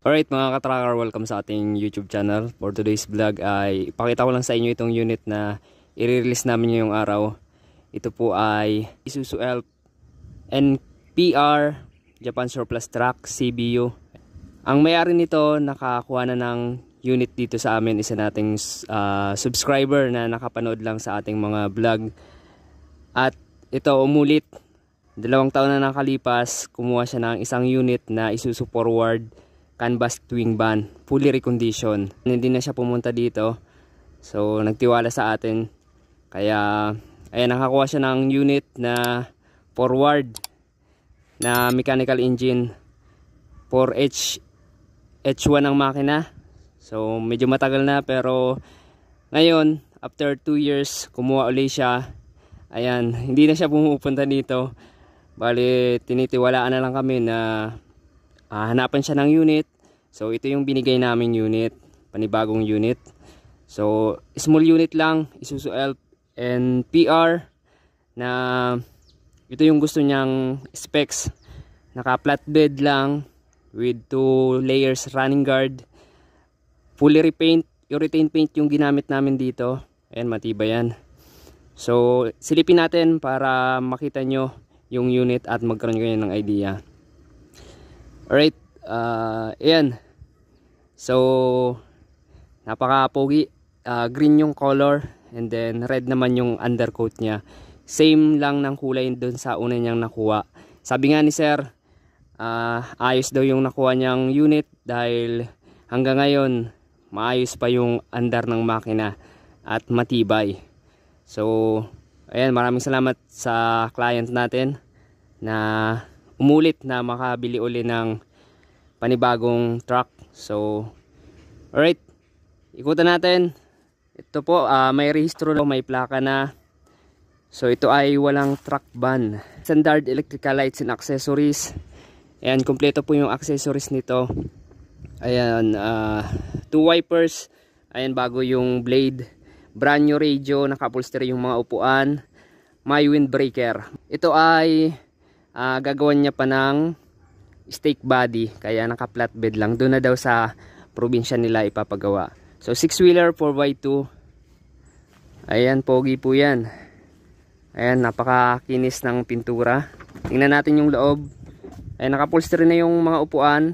Alright mga katracker, welcome sa ating YouTube channel. For today's vlog ay ipakita ko lang sa inyo itong unit na i-release namin ngayong araw. Ito po ay Isuzu Elf NPR Japan Surplus Truck CBU. Ang may-ari nito nakakuha na ng unit dito sa amin. Isa nating uh, subscriber na nakapanood lang sa ating mga vlog. At ito umulit. Dalawang taon na nakalipas, kumuha siya ng isang unit na Isuzu Forward canvas twing van, fully reconditioned. Hindi na siya pumunta dito. So nagtiwala sa atin. Kaya ayan nakakuha siya ng unit na forward na mechanical engine 4H H1 ang makina. So medyo matagal na pero ngayon after 2 years kumuha ulit siya. Ayan, hindi na siya pumupunta dito. Bali tinitiwalaan na lang kami na uh, hanapan siya ng unit. So ito yung binigay namin unit, panibagong unit. So small unit lang, Isuzu L and PR na ito yung gusto niyang specs. Naka flatbed lang with two layers running guard. Fully repaint, urethane paint yung ginamit namin dito. Ayan matibay yan. So silipin natin para makita nyo yung unit at magkaroon kayo ng idea. Alright, uh, ayan. So, napaka-pogi. Uh, green yung color and then red naman yung undercoat niya. Same lang ng kulay doon sa una niyang nakuha. Sabi nga ni sir, uh, ayos daw yung nakuha niyang unit dahil hanggang ngayon maayos pa yung andar ng makina at matibay. So, ayan, maraming salamat sa client natin na umulit na makabili uli ng panibagong truck. So, alright. Ikutan natin. Ito po, uh, may rehistro na, may plaka na. So, ito ay walang truck ban. Standard electrical lights and accessories. Ayan, kompleto po yung accessories nito. Ayan, uh, two wipers. Ayan, bago yung blade. Brand new radio, nakapulster yung mga upuan. May windbreaker. Ito ay uh, gagawan niya pa ng stake body kaya naka flatbed lang doon na daw sa probinsya nila ipapagawa so 6 wheeler 4x2 ayan pogi po yan ayan napakakinis ng pintura tingnan natin yung loob Ay naka nakapolster na yung mga upuan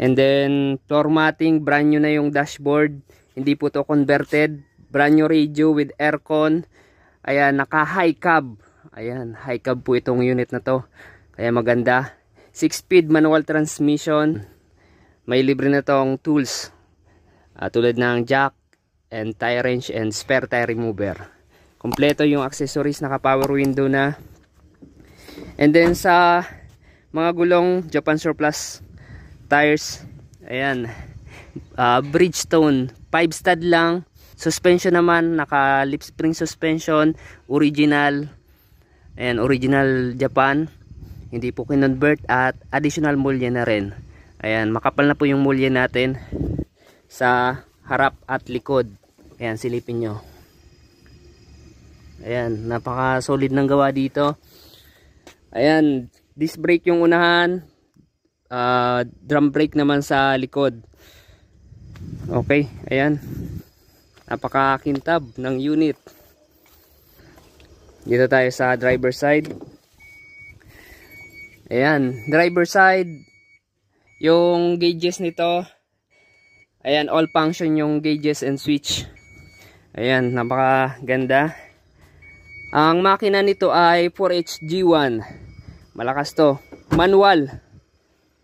and then floor matting brand new na yung dashboard hindi po to converted brand new radio with aircon ayan naka high cab ayan high cab po itong unit na to kaya maganda 6-speed manual transmission. May libre na tong tools uh, tulad ng jack and tire wrench and spare tire remover. Kompleto yung accessories, naka power window na. And then sa mga gulong Japan Surplus tires, ayan, uh, Bridgestone, 5 stud lang. Suspension naman, naka lip spring suspension, original, and original Japan hindi po kinonvert at additional mulya na rin ayan makapal na po yung mulya natin sa harap at likod ayan silipin nyo ayan napaka solid ng gawa dito ayan disc brake yung unahan uh, drum brake naman sa likod okay ayan napaka kintab ng unit dito tayo sa driver side Ayan, driver side. Yung gauges nito. Ayan, all function yung gauges and switch. Ayan, napakaganda. Ang makina nito ay 4HG1. Malakas to. Manual.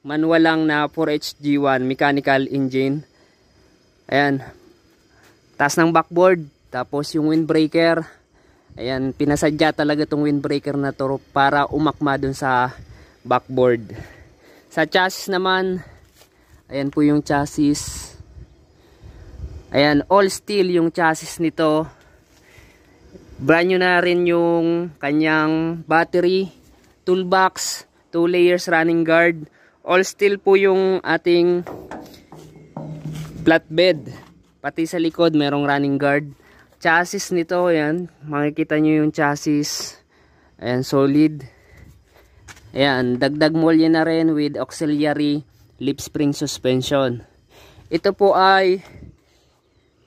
Manual lang na 4HG1 mechanical engine. Ayan. Taas ng backboard. Tapos yung windbreaker. Ayan, pinasadya talaga tong windbreaker na to para umakma dun sa backboard sa chassis naman ayan po yung chassis ayan all steel yung chassis nito brand new na rin yung kanyang battery toolbox two layers running guard all steel po yung ating flatbed pati sa likod merong running guard chassis nito ayan makikita nyo yung chassis ayan solid Ayan, dagdag molye na rin with auxiliary lip spring suspension. Ito po ay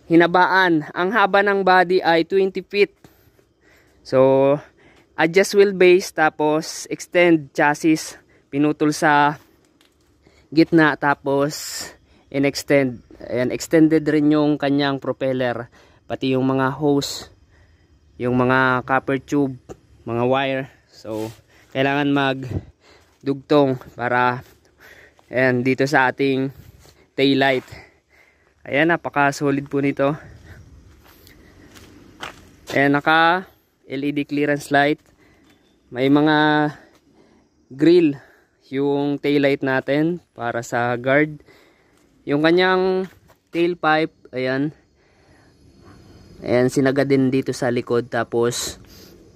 hinabaan. Ang haba ng body ay 20 feet. So, adjust wheel base tapos extend chassis pinutol sa gitna tapos in-extend. Ayan, extended rin yung kanyang propeller pati yung mga hose, yung mga copper tube, mga wire. So, kailangan mag dugtong para ayan, dito sa ating tail light. Ayan, napaka solid po nito. Ayan, naka LED clearance light. May mga grill yung tail light natin para sa guard. Yung kanyang pipe ayan, Ayan, sinaga din dito sa likod. Tapos,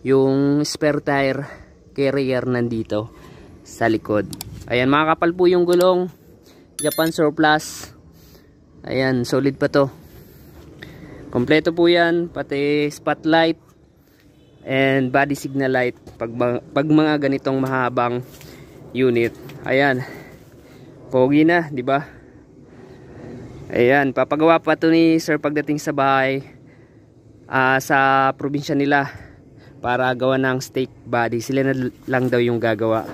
yung spare tire carrier nandito sa likod. Ayan, makakapal po yung gulong. Japan surplus. Ayan, solid pa to. Kompleto po yan, pati spotlight and body signal light pag, pag mga ganitong mahabang unit. Ayan. Pogi na, 'di ba? Ayan, papagawa pa 'to ni Sir pagdating sa bahay uh, sa probinsya nila para gawa ng steak body sila na lang daw yung gagawa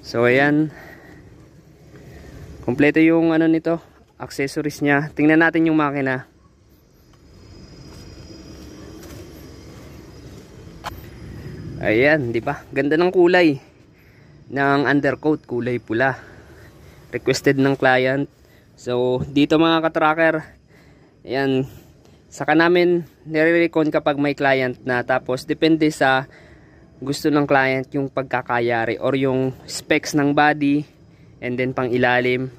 so ayan kompleto yung ano nito accessories niya tingnan natin yung makina ayan di ba ganda ng kulay ng undercoat kulay pula requested ng client so dito mga katracker ayan Saka namin nire-recon kapag may client na tapos depende sa gusto ng client yung pagkakayari or yung specs ng body and then pang ilalim.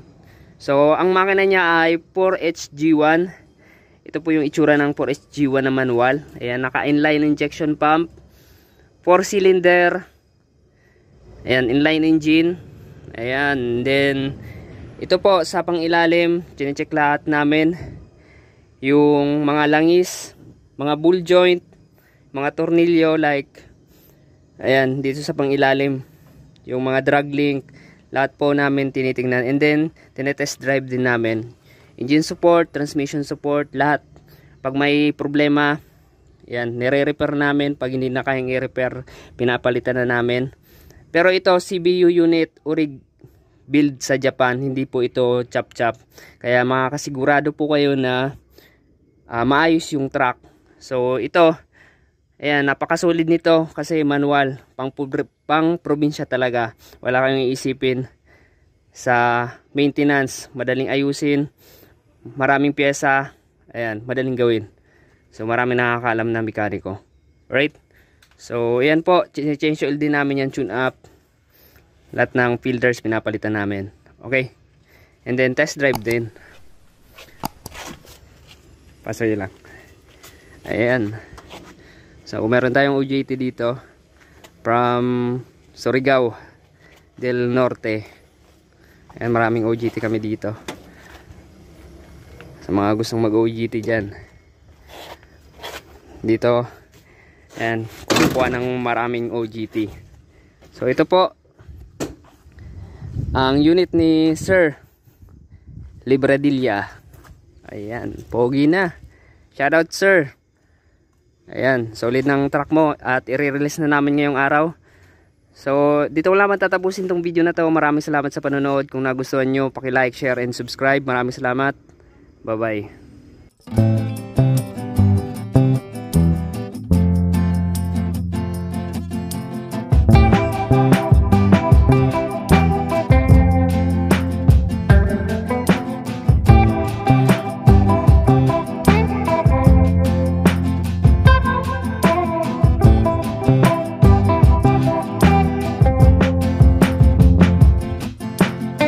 So ang makina niya ay 4HG1. Ito po yung itsura ng 4HG1 na manual. Ayan, naka-inline injection pump, 4 cylinder, ayan, inline engine, ayan, then ito po sa pang ilalim, check lahat namin yung mga langis, mga bull joint, mga tornilyo like ayan dito sa pangilalim yung mga drag link lahat po namin tinitingnan and then tinetest drive din namin engine support, transmission support, lahat pag may problema ayan nire-repair namin pag hindi na kayang i-repair pinapalitan na namin pero ito CBU unit orig build sa Japan hindi po ito chap chap kaya makakasigurado po kayo na uh, maayos yung truck. So ito, ayan, napakasolid nito kasi manual, pang, pang probinsya talaga. Wala kayong iisipin sa maintenance, madaling ayusin, maraming pyesa, ayan, madaling gawin. So marami nakakaalam na mekaniko. Right? So ayan po, change oil din namin yan, tune up. Lahat ng filters pinapalitan namin. Okay? And then test drive din. Pasoy lang. Ayan. So, meron tayong OJT dito from Surigao del Norte. Ayan, maraming OJT kami dito. Sa mga gustong mag-OJT dyan. Dito, ayan, kumukuha ng maraming OJT. So, ito po, ang unit ni Sir Libradilla Ayan, pogi na. Shout out sir. Ayan, solid ng truck mo at i-release na namin ngayong araw. So, dito ko lamang tatapusin tong video na to. Maraming salamat sa panonood. Kung nagustuhan nyo, paki-like, share, and subscribe. Maraming salamat. Bye-bye.